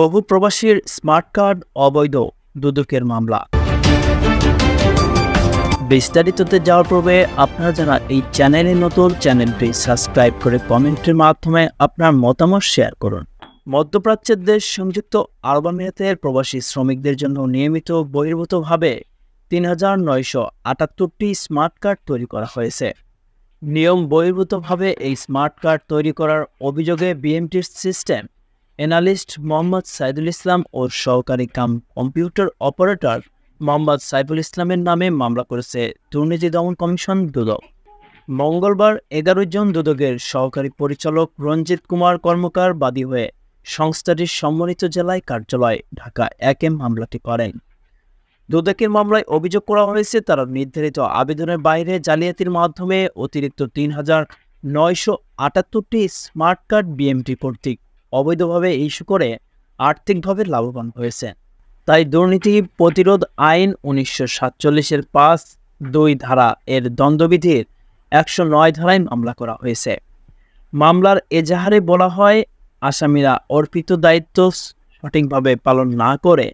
বহু প্রবাসীর smart card অবৈধ দুদকের মামলা বিস্তারিততে যাওয়ার পূর্বে আপনারা যারা এই চ্যানেলে নতুন চ্যানেলটি সাবস্ক্রাইব করে কমেন্টের মাধ্যমে আপনার মতামত শেয়ার করুন মধ্যপ্রাচ্যের দেশ সংযুক্ত আরব আমিরাতের প্রবাসী শ্রমিকদের জন্য নিয়মিত বহির্ভূতভাবে তিন হাজার নয়শো আটাত্তরটি স্মার্ট কার্ড তৈরি করা হয়েছে নিয়ম বহির্ভূতভাবে এই স্মার্ট কার্ড তৈরি করার অভিযোগে বিএমটির সিস্টেম অ্যানালিস্ট মোহাম্মদ সাইদুল ইসলাম ও সহকারী cum computer operator Mohammad Saiful ইসলামের নামে মামলা করেছে দুর্নীতি দমন কমিশন দুদক মঙ্গলবার এগারোই জন দুদকের সহকারী পরিচালক রঞ্জিত কুমার কর্মকার বাদী হয়ে সংস্থাটির সম্মানিত জেলায় কার্যালয় ঢাকা এক এম মামলাটি করেন দুদকের মামলায় অভিযোগ করা হয়েছে তারা নির্ধারিত আবেদনের বাইরে জালিয়াতির মাধ্যমে অতিরিক্ত তিন হাজার নয়শো আটাত্তরটি স্মার্ট কার্ড বিএমটি কর্তৃক অবৈধভাবে ইস্যু করে আর্থিকভাবে লাভবান হয়েছে তাই দুর্নীতি প্রতিরোধ আইন উনিশশো সাতচল্লিশের পাঁচ দুই ধারা এর দ্বন্দ্ববিধির একশো নয় ধারায় মামলা করা হয়েছে মামলার এজাহারে বলা হয় আসামিরা অর্পিত দায়িত্ব সঠিকভাবে পালন না করে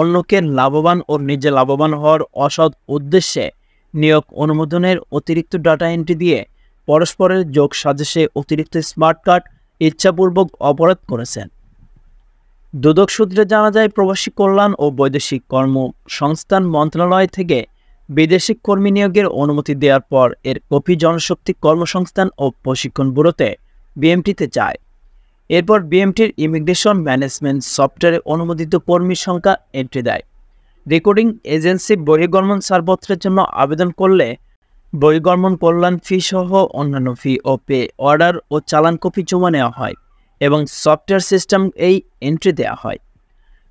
অন্যকে লাভবান ও নিজে লাভবান হওয়ার অসৎ উদ্দেশ্যে নিয়োগ অনুমোদনের অতিরিক্ত ডাটা এন্ট্রি দিয়ে পরস্পরের যোগ সাজেশে অতিরিক্ত স্মার্ট কার্ড ইচ্ছাপূর্বক অপরাধ করেছেন দুদক সূত্রে জানা যায় প্রবাসী কল্যাণ ও বৈদেশিক কর্মসংস্থান মন্ত্রণালয় থেকে বিদেশি কর্মী নিয়োগের অনুমতি দেওয়ার পর এর কপি জনশক্তি কর্মসংস্থান ও প্রশিক্ষণ ব্যুরোতে বিএমটিতে যায় এরপর বিএমটির ইমিগ্রেশন ম্যানেজমেন্ট সফটওয়্যারে অনুমোদিত কর্মী সংখ্যা এন্ট্রি দেয় রেকর্ডিং এজেন্সি বহির্গমন সারপত্রের জন্য আবেদন করলে বৈগর্মন কল্যাণ ফি সহ অন্যান্য ফি ও পে অর্ডার ও চালান কপি জমা নেওয়া হয় এবং সফটওয়্যার সিস্টেম এই এন্ট্রি দেওয়া হয়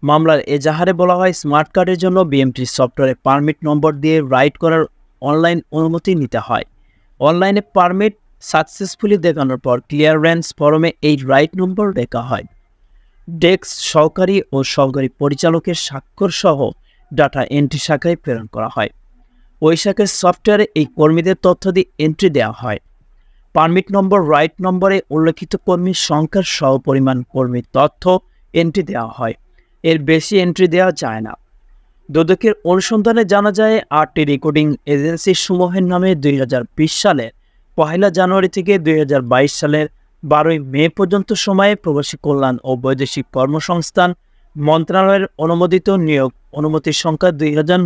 মামলার এজাহারে বলা হয় স্মার্ট কার্ডের জন্য বিএমটি সফটওয়্যারে পারমিট নম্বর দিয়ে রাইড করার অনলাইন অনুমতি নিতে হয় অনলাইনে পারমিট সাকসেসফুলি দেখানোর পর ক্লিয়ারেন্স ফরমে এই রাইট নম্বর দেখা হয় ডেস্ক সহকারী ও সহকারী পরিচালকের স্বাক্ষর সহ ডাটা এন্ট্রি শাখায় প্রেরণ করা হয় ওইশাকের সফটওয়্যারে এই কর্মীদের তথ্য দিয়ে এন্ট্রি দেওয়া হয় পারমিট নম্বর রাইট নম্বরে উল্লেখিত কর্মীর সংখ্যার সহ পরিমাণ কর্মীর তথ্য এন্ট্রি দেওয়া হয় এর বেশি এন্ট্রি দেওয়া যায় না দুদকের অনুসন্ধানে জানা যায় আটটি রেকর্ডিং এজেন্সি সমূহের নামে দুই সালের পহেলা জানুয়ারি থেকে দুই সালের বারোই মে পর্যন্ত সময়ে প্রবাসী কল্যাণ ও বৈদেশিক কর্মসংস্থান মন্ত্রণালয়ের অনুমোদিত নিয়োগ অনুমতির সংখ্যা দুই জন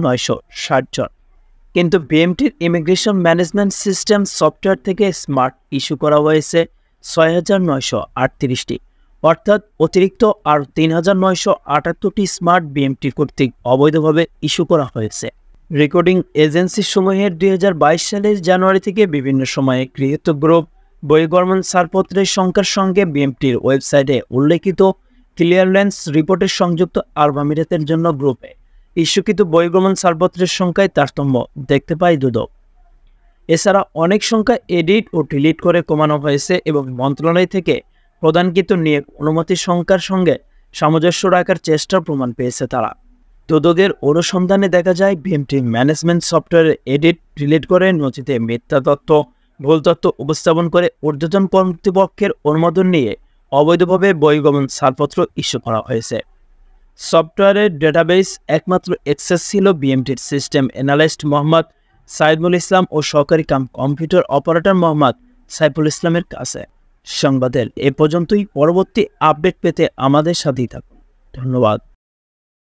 কিন্তু বিএমটির ইমিগ্রেশন ম্যানেজমেন্ট সিস্টেম সফটওয়্যার থেকে স্মার্ট ইস্যু করা হয়েছে ছয় হাজার নয়শো অর্থাৎ অতিরিক্ত আর তিন হাজার নয়শো আটাত্তরটি স্মার্ট বিএমটি কর্তৃক অবৈধভাবে ইস্যু করা হয়েছে রেকর্ডিং এজেন্সিসমূহের দুই হাজার বাইশ সালের জানুয়ারি থেকে বিভিন্ন সময়ে গৃহীত গ্রুপ বৈগর্মন ছাড়পত্রের সংখ্যার সঙ্গে বিএমটির ওয়েবসাইটে উল্লেখিত ক্লিয়ারলেন্স রিপোর্টের সংযুক্ত আরব আমিরাতের জন্য গ্রুপে ইস্যুকৃত বহির্গমন সারপত্রের সংখ্যায় তারতম্য দেখতে পাই দুদক এছাড়া অনেক সংখ্যা এডিট ও ডিলিট করে কমানো হয়েছে এবং মন্ত্রণালয় থেকে প্রদানকৃত নিয়োগ অনুমতি সংখ্যার সঙ্গে সামঞ্জস্য রাখার চেষ্টার প্রমাণ পেয়েছে তারা দুদকের অনুসন্ধানে দেখা যায় BMT management software edit delete করে নথিতে মিথ্যা তথ্য ভুল তথ্য উপস্থাপন করে ঊর্ধ্বতন কর্তৃপক্ষের অনুমোদন নিয়ে অবৈধভাবে বহির্গমন ছাড়পত্র ইস্যু করা হয়েছে সফটওয়্যারের ডেটাবেস একমাত্র এক্সেস ছিল বিএমটির সিস্টেম অ্যানালিস্ট মোহাম্মদ সাইদুল ইসলাম ও সহকারী কম্পিউটার অপারেটর মোহাম্মদ সাইফুল ইসলামের কাছে সংবাদের এ পর্যন্তই পরবর্তী আপডেট পেতে আমাদের সাথেই থাকুন ধন্যবাদ